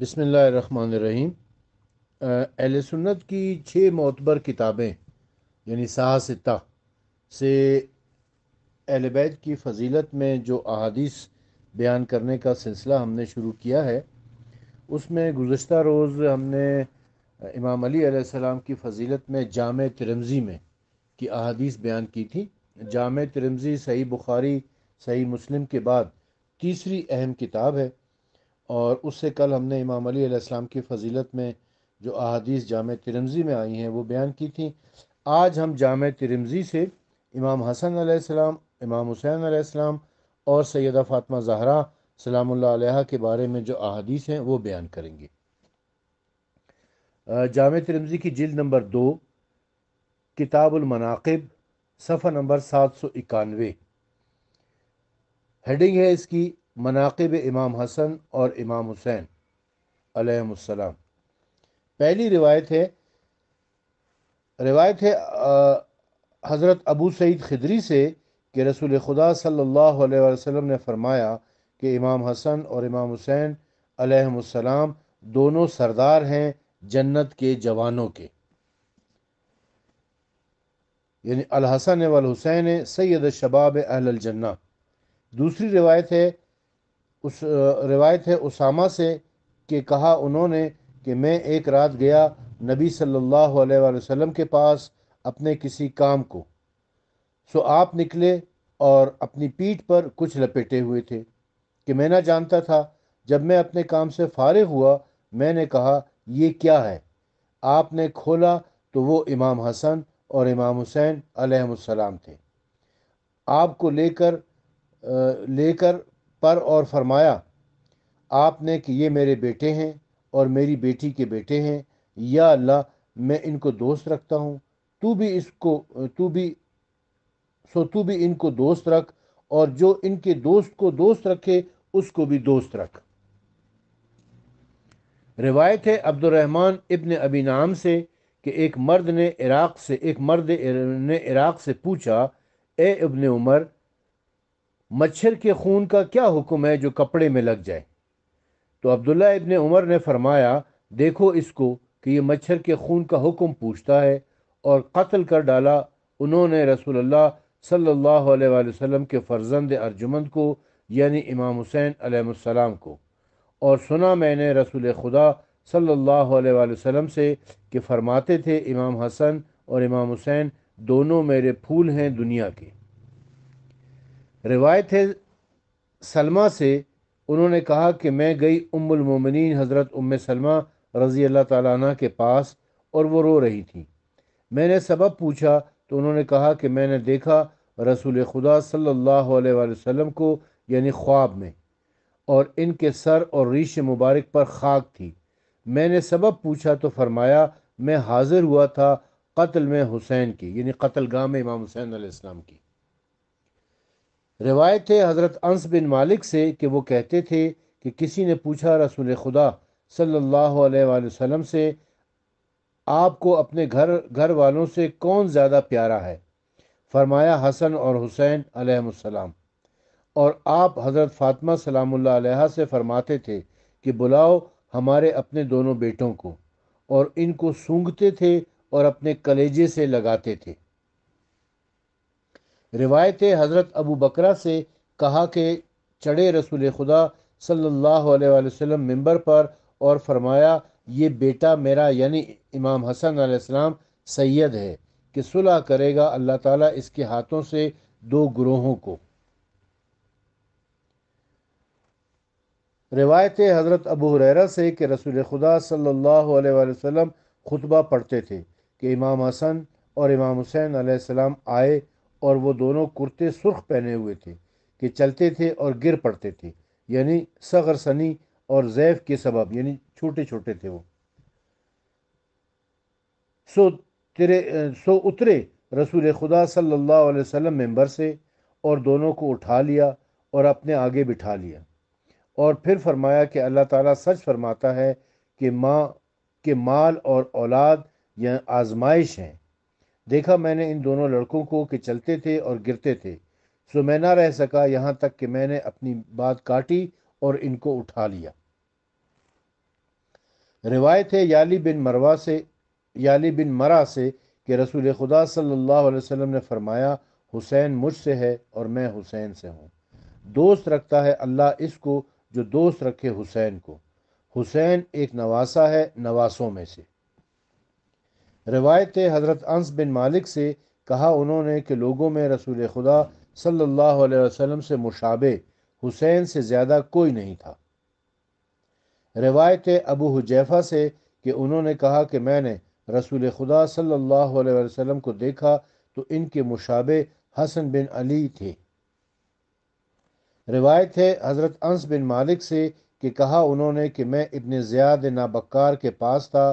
बसमीम अहल सुन्नत की छः मोतबर किताबें यानी साहसिता से अहल बैत की फजीलत में जो अहादीस बयान करने का सिलसिला हमने शुरू किया है उसमें गुज्त रोज़ हमने इमाम अली सलाम की फजीलत में जाम तिरमज़ी में की अहादीस बयान की थी जाम तिरमज़ी सही बुखारी सही मुस्लिम के बाद तीसरी अहम किताब है और उससे कल हमने इमाम अली अलैहिस्सलाम की फजीलत में जो अहादीस जाम तिरमज़ी में आई हैं वो बयान की थी आज हम जाम तिरमज़ी से इमाम हसन अलैहिस्सलाम इमाम हुसैन अलैहिस्सलाम और सैदा फ़ातिमा ज़हरा सलाम के बारे में जो अहादीस हैं वो बयान करेंगे जाम तिरमज़ी की जिल्द नंबर दो किताबुलमनाकब सफ़ा नंबर सात सौ इक्यानवे हेडिंग है इसकी मनाकब इमाम हसन और इमाम हुसैन अलैहिस्सलाम पहली रिवायत है रिवायत है हज़रत अबू सईद खिदरी से कि रसूल खुदा सल्लल्लाहु अलैहि वसल्लम ने फरमाया कि इमाम हसन और इमाम हुसैन अलैहिस्सलाम दोनों सरदार हैं जन्नत के जवानों के यानी अलहसन वल हुसैन सैद शबाब अहल जन्ना दूसरी रिवायत है उस रिवायत है उसामा से कि कहा उन्होंने कि मैं एक रात गया नबी सल्लल्लाहु अलैहि वसल्लम के पास अपने किसी काम को सो आप निकले और अपनी पीठ पर कुछ लपेटे हुए थे कि मैं ना जानता था जब मैं अपने काम से फारिग हुआ मैंने कहा ये क्या है आपने खोला तो वो इमाम हसन और इमाम हुसैन अलैहिस्सलाम थे आपको लेकर लेकर पर और फरमाया आपने कि ये मेरे बेटे हैं और मेरी बेटी के बेटे हैं या अल्लाह मैं इनको दोस्त रखता हूँ तू भी इसको तू भी सो तू भी इनको दोस्त रख और जो इनके दोस्त को दोस्त रखे उसको भी दोस्त रख रिवायत है अब्दुलरहमान इब्न अबी नाम से कि एक मर्द ने इराक से एक मर्द ने इराक से पूछा ए इब्न उमर मच्छर के खून का क्या हुक्म है जो कपड़े में लग जाए तो अब्दुल्ला इबन उमर ने फरमाया देखो इसको कि ये मच्छर के खून का हुक्म पूछता है और कत्ल कर डाला उन्होंने रसूलुल्लाह सल्लल्लाहु अलैहि वसल्लम के फर्जंद अर्जुमंद को यानी इमाम हुसैन अलैहिस्सलाम को और सुना मैंने रसूल खुदा सल्लल्लाहु अलैहि वसल्लम से कि फरमाते थे इमाम हसन और इमाम हुसैन दोनों मेरे फूल हैं दुनिया के रिवायत है सलमा से उन्होंने कहा कि मैं गई उमिन हज़रत उम सलमा रज़ी अल्लाह ताली के पास और वो रो रही थी मैंने सबब पूछा तो उन्होंने कहा कि मैंने देखा रसूल खुदा सल्लल्लाहु अलैहि वसल्लम को यानी ख्वाब में और इनके सर और रीश मुबारक पर खाक थी मैंने सबब पूछा तो फरमाया मैं हाज़िर हुआ था कत्ल में हुसैन की यानी कत्लगाह में इमाम हुसैन आसमाम की रिवायत है हज़रत अंस बिन मालिक से कि वो कहते थे कि किसी ने पूछा रसूल खुदा सल्लल्लाहु अलैहि वसल्लम से आपको अपने घर घर वालों से कौन ज़्यादा प्यारा है फरमाया हसन और हुसैन अलैहिस्सलाम और आप हज़रत फ़ातिमा सलामुल्लाह से फरमाते थे कि बुलाओ हमारे अपने दोनों बेटों को और इनको सूंघते थे और अपने कलेजे से लगाते थे रिवायत हज़रत अबू बकरा से कहा कि चढ़े रसूल खुदा सल्लल्लाहु अलैहि वसल्लम मिंबर पर और फरमाया ये बेटा मेरा यानी इमाम हसन आसमाम सैयद है कि सुलह करेगा अल्लाह ताला इसके हाथों से दो ग्रोहों को रिवायत हज़रत अबू हुररा से कि रसूल खुदा सल्लल्लाहु अलैहि वसल्लम खुतबा पढ़ते थे कि इमाम हसन और इमाम हुसैन आसमाम आए और वो दोनों कुर्ते सुर्ख पहने हुए थे कि चलते थे और गिर पड़ते थे यानी सगर सनी और जैफ के सबब यानी छोटे छोटे थे वो सो तेरे सो उतरे रसूल खुदा सल्लल्लाहु अलैहि वसल्लम मेंबर से और दोनों को उठा लिया और अपने आगे बिठा लिया और फिर फरमाया कि अल्लाह ताला सच फरमाता है कि माँ के माल और औलाद यह आजमाइश हैं देखा मैंने इन दोनों लड़कों को कि चलते थे और गिरते थे सो मैं ना रह सका यहाँ तक कि मैंने अपनी बात काटी और इनको उठा लिया रिवायत है याली बिन मरवा से याली बिन मरा से कि रसूल खुदा सल्लल्लाहु अलैहि वसल्लम ने फरमाया हुसैन मुझसे है और मैं हुसैन से हूँ दोस्त रखता है अल्लाह इसको जो दोस्त रखे हुसैन को हुसैन एक नवासा है नवासों में से रवायत हज़रत अंस बिन मालिक से कहा उन्होंने कि लोगों में रसूल खुदा सल्लल्लाहु अलैहि वसल्लम से मुशाबे हुसैन से ज़्यादा कोई नहीं था रवायत अबू हुजैफा से कि उन्होंने कहा कि मैंने रसूल खुदा सल्लल्लाहु अलैहि वसल्लम को देखा तो इनके मुशाबे हसन बिन अली थे रिवायत है हज़रत अंस बिन मालिक से कि कहा उन्होंने कि मैं इबन ज़ियाद नाबक्कार के पास था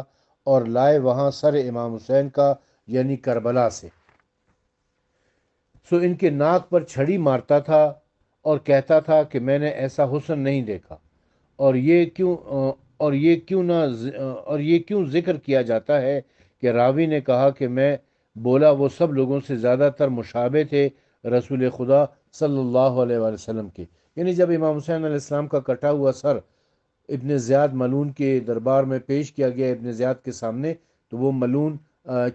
और लाए वहाँ सर इमाम हुसैन का यानी करबला से सो इनके नाक पर छड़ी मारता था और कहता था कि मैंने ऐसा हुसन नहीं देखा और ये क्यों और ये क्यों ना और ये क्यों जिक्र किया जाता है कि रावी ने कहा कि मैं बोला वो सब लोगों से ज़्यादातर मुशाबे थे रसूल खुदा सल्लल्लाहु अलैहि वसल्लम के यानी जब इमाम हुसैन आसमाम का कटा हुआ सर इबन ज़्याद मलून के दरबार में पेश किया गया इबन ज़्याद के सामने तो वो मलून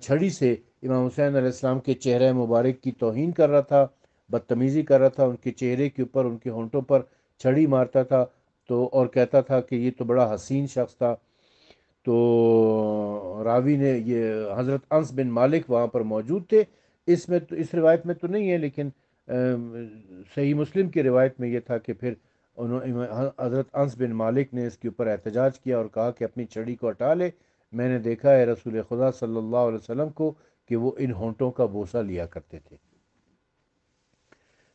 छड़ी से इमाम हुसैन आसमाम के चेहरे मुबारक की तोहन कर रहा था बदतमीज़ी कर रहा था उनके चेहरे के ऊपर उनके होंठों पर छड़ी मारता था तो और कहता था कि ये तो बड़ा हसीन शख्स था तो रावी ने ये हज़रत अंस बिन मालिक वहाँ पर मौजूद थे इसमें तो इस रिवायत में तो नहीं है लेकिन सही मुस्लिम की रिवायत में ये था कि फिर उन्होंने हज़रत अंस बिन मालिक ने इसके ऊपर एहतजाज किया और कहा कि अपनी छड़ी को हटा ले मैंने देखा है रसूल खुदा सल्लल्लाहु अलैहि वसल्लम को कि वो इन होंटों का बोसा लिया करते थे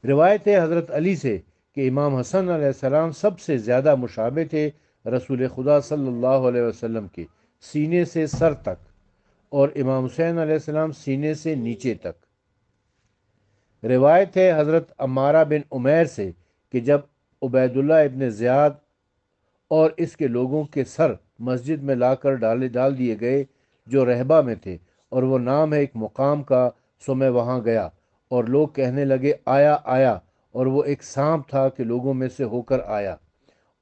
रिवायत है हज़रत अली से कि इमाम हसन सलाम सबसे ज़्यादा मुशाबे थे रसूल खुदा सल्लल्लाहु अलैहि वसल्लम के सीने से सर तक और इमाम हुसैन सलाम सीने से नीचे तक रिवायत है हज़रत अमारा बिन उमैर से कि जब उबैदुल्ला इबन ज़ियाद और इसके लोगों के सर मस्जिद में लाकर डाले डाल दिए गए जो रहबा में थे और वो नाम है एक मुकाम का सो मैं वहाँ गया और लोग कहने लगे आया आया और वो एक सांप था कि लोगों में से होकर आया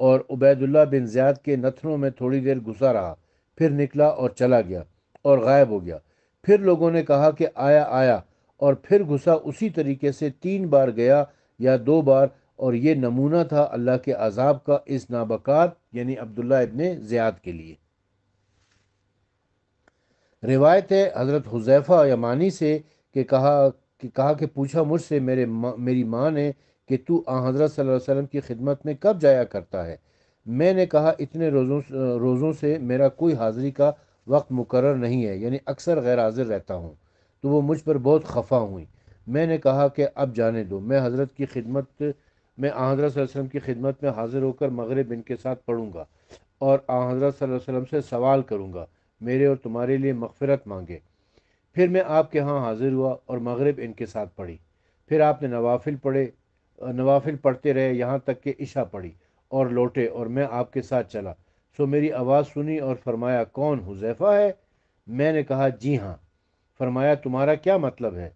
और उबैदुल्ला बिन ज़ियाद के नथनों में थोड़ी देर घुसा रहा फिर निकला और चला गया और गायब हो गया फिर लोगों ने कहा कि आया आया और फिर घुसा उसी तरीके से तीन बार गया या दो बार और ये नमूना था अल्लाह के अजाब का इस नाबकार यानी अब्दुल्ला इबन ज़ियाद के लिए रिवायत है हज़रत हुजैफ़ा यमानी से कि कहा कि कहा कि पूछा मुझसे मेरे मा, मेरी माँ ने कि तू आ हज़रत सल्लल्लाहु अलैहि वसल्लम की खिदमत में कब जाया करता है मैंने कहा इतने रोज़ों रोज़ों से मेरा कोई हाज़िरी का वक्त मुकर नहीं है यानी अक्सर गैर हाजिर रहता हूँ तो वो मुझ पर बहुत खफा हुई मैंने कहा कि अब जाने दो मैं हज़रत की खिदमत मैं हजरत वसलम की खिदमत में हाजिर होकर मगरब इनके साथ पढ़ूँगा और हजरत वसलम से सवाल करूँगा मेरे और तुम्हारे लिए मगफरत मांगे फिर मैं आपके यहाँ हाजिर हुआ और मगरब इनके साथ पढ़ी फिर आपने नवाफिल पढ़े नवाफिल पढ़ते रहे यहाँ तक कि इशा पढ़ी और लौटे और मैं आपके साथ चला सो मेरी आवाज़ सुनी और फरमाया कौन हुजैफा है मैंने कहा जी हाँ फरमाया तुम्हारा क्या मतलब है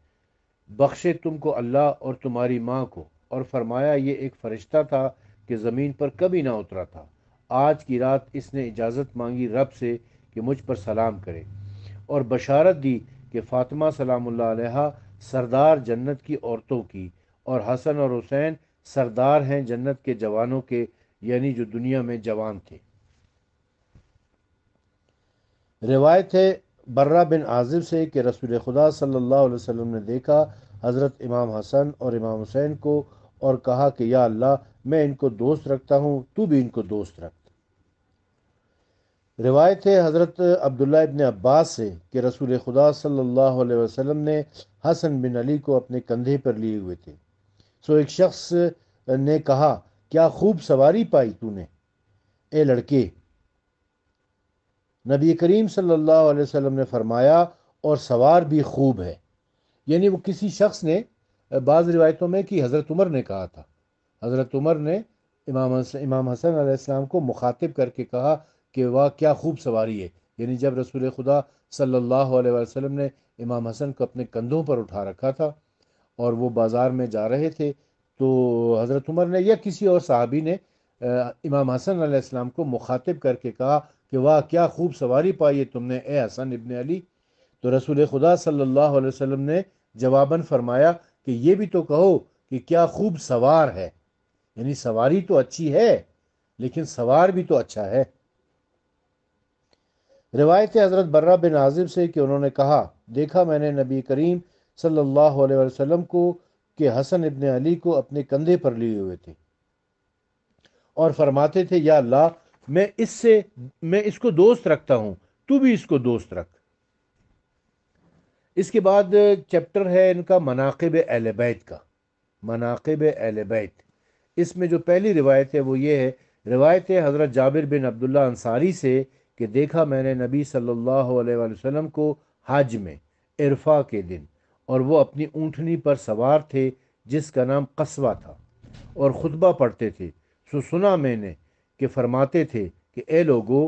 बख्शे तुमको अल्लाह और तुम्हारी माँ को और फरमाया ये एक फ़रिश्ता था कि ज़मीन पर कभी ना उतरा था आज की रात इसने इजाज़त मांगी रब से कि मुझ पर सलाम करे और बशारत दी कि फ़ातिमा सलाम सरदार जन्नत की औरतों की और हसन और हुसैन सरदार हैं जन्नत के जवानों के यानी जो दुनिया में जवान थे रिवायत है बर्रा बिन आजिब से कि रसूल खुदा सल्लल्लाहु अलैहि वसल्लम ने देखा हज़रत इमाम हसन और इमाम हुसैन को और कहा कि या अल्लाह मैं इनको दोस्त रखता हूँ तू भी इनको दोस्त रख रिवायत है हज़रत अब्दुल्ला इबन अब्बास से कि रसूल खुदा सल्लल्लाहु अलैहि वसल्लम ने हसन बिन अली को अपने कंधे पर लिए हुए थे सो एक शख्स ने कहा क्या खूब सवारी पाई तूने ए लड़के नबी करीम सल्लल्लाहु अलैहि वसल्लम ने फरमाया और सवार भी खूब है यानी वो किसी शख्स ने बाज़ रिवायतों में कि हज़रत उमर ने कहा था हज़रत उमर ने इमाम हसन इमाम हसन आसमाम को मुखातिब करके कहा कि वाह क्या खूब सवारी है यानी जब रसूल खुदा सल्लल्लाहु अलैहि वसल्लम ने इमाम हसन को अपने कंधों पर उठा रखा था और वो बाज़ार में जा रहे थे तो हज़रत उमर ने या किसी और साहबी ने इमाम हसन आसमाम को मुखातिब करके कहा कि वाह क्या खूब सवारी पाई है तुमने ए हसन इबन अली तो रसूल खुदा सल्ला अलैहि ने जवाबन फरमाया कि ये भी तो कहो कि क्या खूब सवार है यानी सवारी तो अच्छी है लेकिन सवार भी तो अच्छा है रिवायत हज़रत बर्रा बिन आज़िम से कि उन्होंने कहा देखा मैंने नबी करीम सल्लल्लाहु अलैहि वसल्लम को कि हसन इबन अली को अपने कंधे पर लिए हुए थे और फरमाते थे या अल्लाह मैं इससे मैं इसको दोस्त रखता हूँ तू भी इसको दोस्त रख इसके बाद चैप्टर है इनका मनाकब अहल बैत का मनाकब अहल बैत इसमें जो पहली रिवायत है वो ये है रिवायत है हज़रत जाबिर बिन अब्दुल्ला अंसारी से कि देखा मैंने नबी सल्लल्लाहु अलैहि वसल्लम को हज में इरफा के दिन और वो अपनी ऊँटनी पर सवार थे जिसका नाम कस्बा था और ख़ुतबा पढ़ते थे सो सुना मैंने कि फरमाते थे कि ए लोगो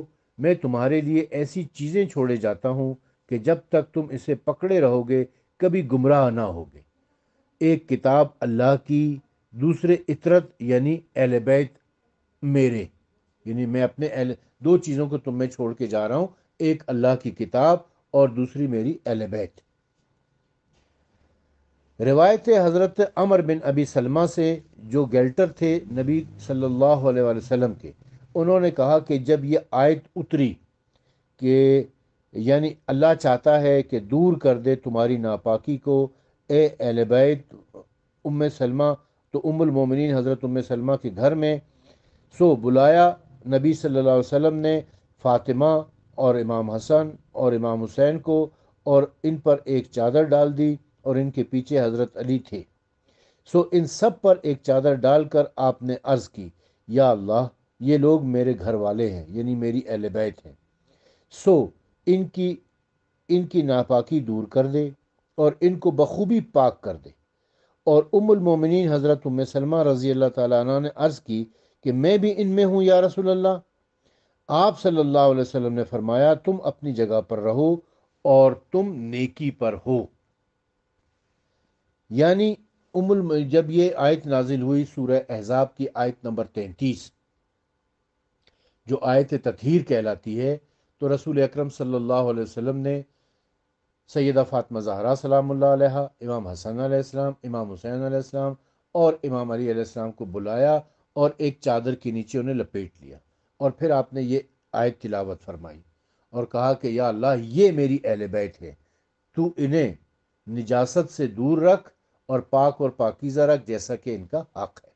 मैं तुम्हारे लिए ऐसी चीज़ें छोड़े जाता हूँ कि जब तक तुम इसे पकड़े रहोगे कभी गुमराह ना होगे एक किताब अल्लाह की दूसरे इतरत यानी अहल मेरे यानी मैं अपने एल दो चीज़ों को तुम्हें छोड़ के जा रहा हूँ एक अल्लाह की किताब और दूसरी मेरी एलबैत रिवायत हज़रत अमर बिन अबी सलमा से जो गेल्टर थे नबी सल्लल्लाहु अलैहि वसल्लम के उन्होंने कहा कि जब ये आयत उतरी कि यानी अल्लाह चाहता है कि दूर कर दे तुम्हारी नापाकी को ए उम सलमा तो उमुलमोमिन हज़रत उम सलमा के घर में सो बुलाया नबी सल्लल्लाहु अलैहि वसल्लम ने फ़ातिमा और इमाम हसन और इमाम हुसैन को और इन पर एक चादर डाल दी और इनके पीछे हज़रत अली थे सो इन सब पर एक चादर डाल कर आपने अर्ज़ की या अल्लाह ये लोग मेरे घर वाले हैं यानी मेरी अहल बैत हैं सो इनकी इनकी नापाकी दूर कर दे और इनको बखूबी पाक कर दे और उमिन हज़रत उम सलमा रज़ी अल्लाह ताली ने अर्ज़ की कि मैं भी इनमें हूँ या रसोल्ला आप सल्लल्लाहु अलैहि वसल्लम ने फरमाया तुम अपनी जगह पर रहो और तुम नेकी पर हो यानी उमुल जब ये आयत नाजिल हुई सूरह एहजाब की आयत नंबर तैतीस जो आयत तथहर कहलाती है तो रसूल अक्रम सल्लल्लाहु वसल्लम ने सैदा फ़ातमा ज़हरा सलाम इमाम हसन आसमाम इमाम हुसैन आसमाम और इमाम अली को बुलाया और एक चादर के नीचे उन्हें लपेट लिया और फिर आपने ये आयत तिलावत फरमाई और कहा कि या अल्लाह ये मेरी अहल बैत है तू इन्हें निजासत से दूर रख और पाक और पाकिज़ा रख जैसा कि इनका हक है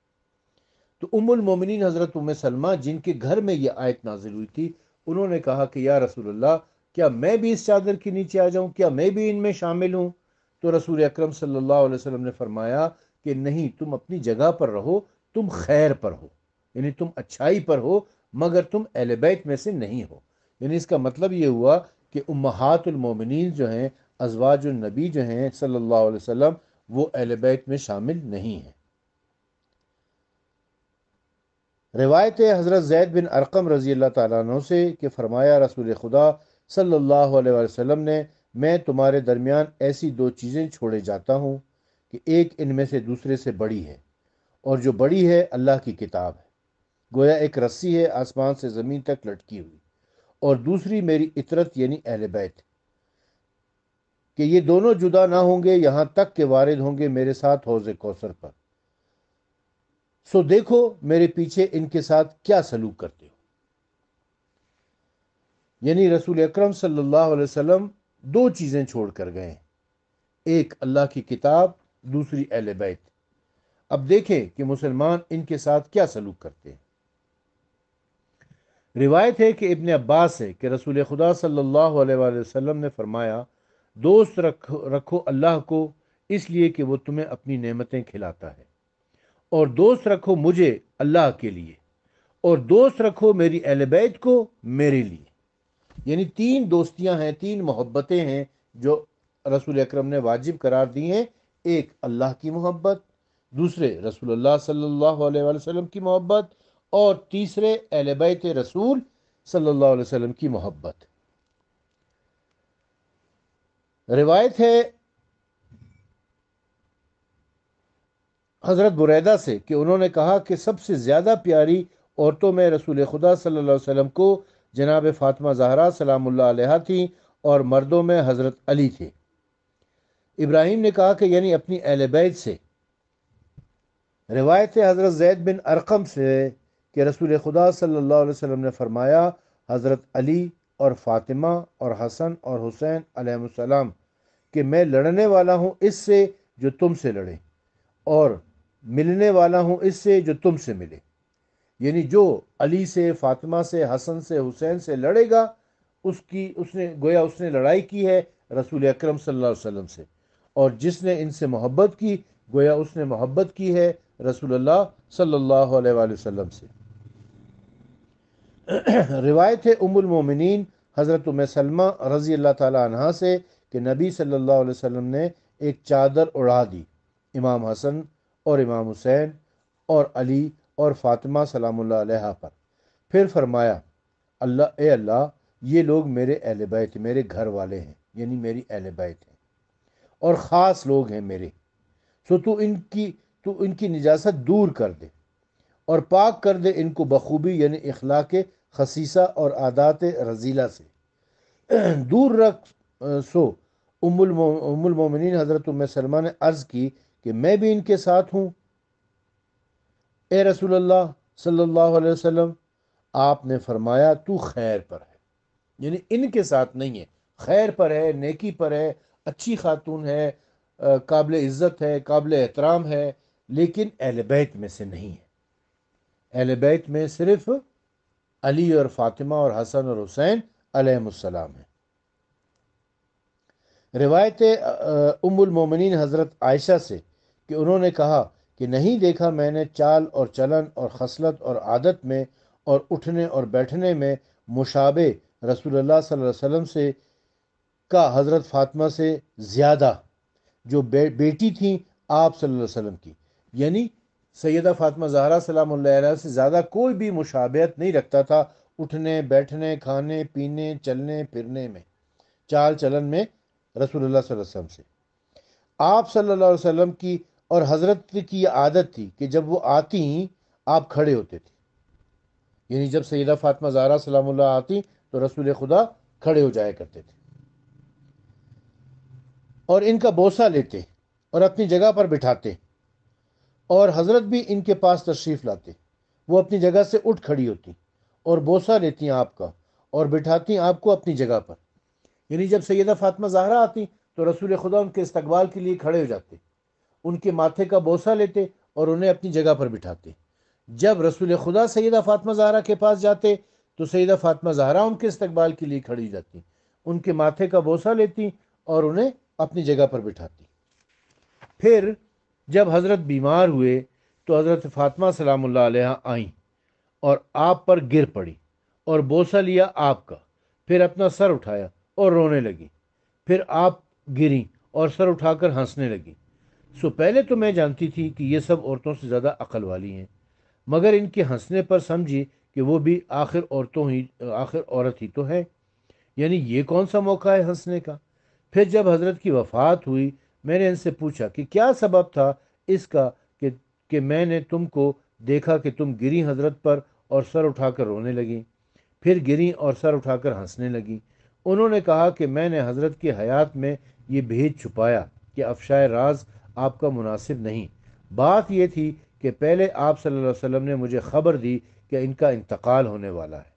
तो उमुल मोमिन हज़रत उम सलमा जिनके घर में यह आयत नाजिल हुई थी उन्होंने कहा कि या रसूलुल्लाह क्या मैं भी इस चादर के नीचे आ जाऊं क्या मैं भी इनमें शामिल हूं तो रसूल अकरम सल्लल्लाहु अलैहि वसल्लम ने फरमाया कि नहीं तुम अपनी जगह पर रहो तुम खैर पर हो यानी तुम अच्छाई पर हो मगर तुम एलबैत में से नहीं हो यानी इसका मतलब ये हुआ कि उम्मातुलमोमिन जो हैं नबी जो हैं सल्लल्लाहु अलैहि वसल्लम वो एलबैत में शामिल नहीं हैं रवायत हज़रत जैद बिन अरकम रज़ी अल्लाह तु से कि फ़रमाया रसूल खुदा सल्ला अलैहि ने मैं तुम्हारे दरमियान ऐसी दो चीज़ें छोड़े जाता हूँ कि एक इनमें से दूसरे से बड़ी है और जो बड़ी है अल्लाह की किताब है गोया एक रस्सी है आसमान से ज़मीन तक लटकी हुई और दूसरी मेरी इतरत यानी अहल बैत कि ये दोनों जुदा ना होंगे यहाँ तक के वारद होंगे मेरे साथ हौज कौसर पर सो देखो मेरे पीछे इनके साथ क्या सलूक करते हो यानी रसूल अक्रम वसल्लम दो चीज़ें छोड़ कर गए एक अल्लाह की किताब दूसरी अहल बैत अब देखें कि मुसलमान इनके साथ क्या सलूक करते हैं रिवायत है कि इब्न अब्बास है कि रसूल खुदा सल्लल्लाहु अलैहि वसल्लम ने फरमाया दोस्त रखो रखो अल्लाह को इसलिए कि वो तुम्हें अपनी नेमतें खिलाता है और दोस्त रखो मुझे अल्लाह के लिए और दोस्त रखो मेरी अहलबैत को मेरे लिए यानी तीन दोस्तियां हैं तीन मोहब्बतें हैं जो रसूल अकरम ने वाजिब करार दी हैं एक अल्लाह की मोहब्बत दूसरे रसूल सल्लल्लाहु अलैहि वसल्लम की मोहब्बत और तीसरे अहलबैत रसूल सल्लल्लाहु अलैहि वसल्लम की मोहब्बत रिवायत है हज़रत बुरैदा से कि उन्होंने कहा कि सबसे ज़्यादा प्यारी औरतों में रसूल खुदा सल्लल्लाहु अलैहि वसल्लम को जनाब फातिमा जहरा सलामुल्लाह अलैहा थी और मर्दों में हज़रत अली थे इब्राहिम ने कहा कि यानी अपनी अहल बैत से रिवायत हज़रत जैद बिन अरकम से कि रसूल खुदा सल्लल्लाहु अलैहि वसल्लम ने फरमाया हज़रत अली और फ़ातिमा और हसन और हुसैन अलैहिस्सलाम कि मैं लड़ने वाला हूँ इससे जो तुमसे लड़े और मिलने वाला हूँ इससे जो तुम से मिले यानी जो अली से फातिमा से हसन से हुसैन से लड़ेगा उसकी उसने गोया उसने लड़ाई की है रसूल अक्रम वसल्लम से और जिसने इनसे मोहब्बत की गोया उसने मोहब्बत की है रसूल सल्लल्लाहु अलैहि वसल्लम से रिवायत है उमुलमोमिन हज़रत उम सलमा रज़ी अल्लाह तह से कि नबी सल्लल्लाहु अलैहि वसल्लम ने एक चादर उड़ा दी इमाम हसन और इमाम हुसैन और अली और फ़ातिमा सलाम पर फिर फरमाया अल्लाह ए अल्लाह ये लोग मेरे अहल बैत मेरे घर वाले हैं यानी मेरी अहल बैत हैं और ख़ास लोग हैं मेरे सो तू इनकी तू इनकी निजात दूर कर दे और पाक कर दे इनको बखूबी यानी अखलाक खसीसा और आदात रजीला से दूर रख सो उमुल उमुल मोमिन हज़रत सलमा ने अर्ज़ की कि मैं भी इनके साथ हूँ ए रसूल अल्लाह सल्लल्लाहु अलैहि वसल्लम आपने फरमाया तू खैर पर है यानी इनके साथ नहीं है खैर पर है नेकी पर है अच्छी खातून है काबिल इज़्ज़त है काबिल एहतराम है लेकिन अहल बैत में से नहीं है अहल बैत में सिर्फ अली और फातिमा और हसन और हुसैन अलैहिस्सलाम है रिवायत उमुल मोमिनीन हज़रत आयशा से कि उन्होंने कहा कि नहीं देखा मैंने चाल और चलन और खसलत और आदत में और उठने और बैठने में मुशाबे रसूलुल्लाह सल्लल्लाहु अलैहि वसल्लम से का हज़रत फातिमा से ज़्यादा जो बे, बेटी थी आप सल्लल्लाहु अलैहि वसल्लम की यानी सैदा फातिमा जहरा सलाम से ज़्यादा कोई भी मुशाबत नहीं रखता था उठने बैठने खाने पीने चलने फिरने में चाल चलन में रसूलुल्लाह सल्लल्लाहु अलैहि वसल्लम से आप सल्लल्लाहु अलैहि वसल्लम की और हज़रत की यह आदत थी कि जब वो आती आप खड़े होते थे यानी जब सैदा फ़ातमा ज़ारा सलाम आती तो रसूल खुदा खड़े हो जाया करते थे और इनका बोसा लेते और अपनी जगह पर बिठाते और हज़रत भी इनके पास तशरीफ़ लाते वो अपनी जगह से उठ खड़ी होती और बोसा लेती आपका और बिठाती आपको अपनी जगह पर यानी जब सैदा फ़ातमा जहरा आती तो रसूल खुदा उनके इस्तकबाल के लिए खड़े हो जाते उनके माथे का बोसा लेते और उन्हें अपनी जगह पर बिठाते जब रसूल खुदा सैदा फातमा जहरा के पास जाते तो सैदा फातमा जहरा उनके इस्तबाल के लिए खड़ी जाती उनके माथे का बोसा लेती और उन्हें अपनी जगह पर बिठाती फिर जब हज़रत बीमार हुए तो हज़रत फातमा सलाम आई और आप पर गिर पड़ी और बोसा लिया आपका फिर अपना सर उठाया और रोने लगी फिर आप गिरी और सर उठाकर हंसने लगी सो पहले तो मैं जानती थी कि ये सब औरतों से ज़्यादा अकल वाली हैं मगर इनके हंसने पर समझी कि वो भी आखिर औरतों ही आखिर औरत ही तो है यानी ये कौन सा मौका है हंसने का फिर जब हजरत की वफ़ात हुई मैंने इनसे पूछा कि क्या सबब था इसका कि कि मैंने तुमको देखा कि तुम गिरी हजरत पर और सर उठाकर रोने लगी फिर गिरी और सर उठाकर हंसने लगी उन्होंने कहा कि मैंने हजरत की हयात में ये भेद छुपाया कि अफशाए राज आपका मुनासिब नहीं बात यह थी कि पहले आप सल्लल्लाहु अलैहि वसल्लम ने मुझे ख़बर दी कि इनका इंतकाल होने वाला है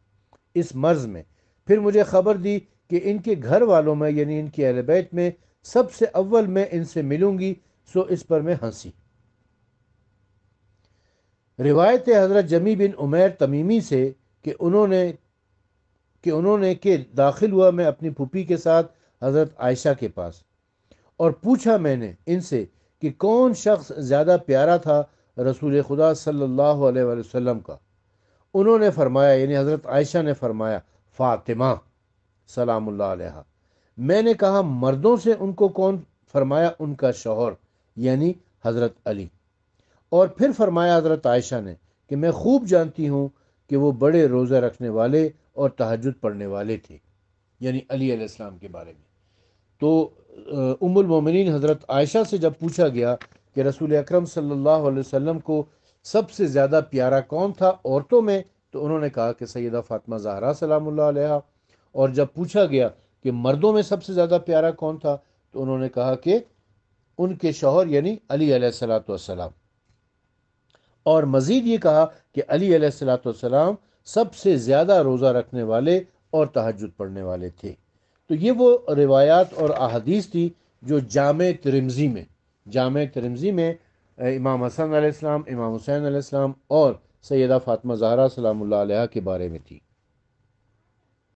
इस मर्ज़ में फिर मुझे ख़बर दी कि इनके घर वालों में यानी इनके अहलबैत में सबसे अव्वल मैं इनसे मिलूंगी सो इस पर मैं हंसी रिवायत हज़रत जमी बिन उमेर तमीमी से कि उन्होंने कि उन्होंने के दाखिल हुआ मैं अपनी फूफी के साथ हज़रत आयशा के पास और पूछा मैंने इनसे कि कौन शख्स ज़्यादा प्यारा था रसूल खुदा सल्लल्लाहु अलैहि वसल्लम का उन्होंने फरमाया यानी हज़रत आयशा ने फरमाया फ़ातिमा सलाम मैंने कहा मर्दों से उनको कौन फरमाया उनका शौहर यानी हज़रत अली और फिर फरमाया हज़रत आयशा ने कि मैं खूब जानती हूँ कि वो बड़े रोज़ा रखने वाले और तहजद पढ़ने वाले थे यानी अली के बारे में तो उमुल मोमिन हज़रत आयशा से जब पूछा गया कि रसूल अक्रम सल्लल्लाहु अलैहि वसल्लम को सबसे ज़्यादा प्यारा कौन था औरतों में तो उन्होंने कहा कि सैदा फातमा जहरा सलाम और जब पूछा गया कि मर्दों में सबसे ज़्यादा प्यारा कौन था तो उन्होंने कहा कि उनके शोहर यानी अली सलाम और मज़ीद ये कहा कि अली सलाम सबसे ज़्यादा रोज़ा रखने वाले और तहजद पढ़ने वाले थे तो ये वो रिवायात और अहदीस थी जो जाम तिरमजी में जाम तिरमजी में इमाम हसन आसमाम इमाम हुसैन आसमाम और सैदा फ़ातिमा जहरा सलाम के बारे में थी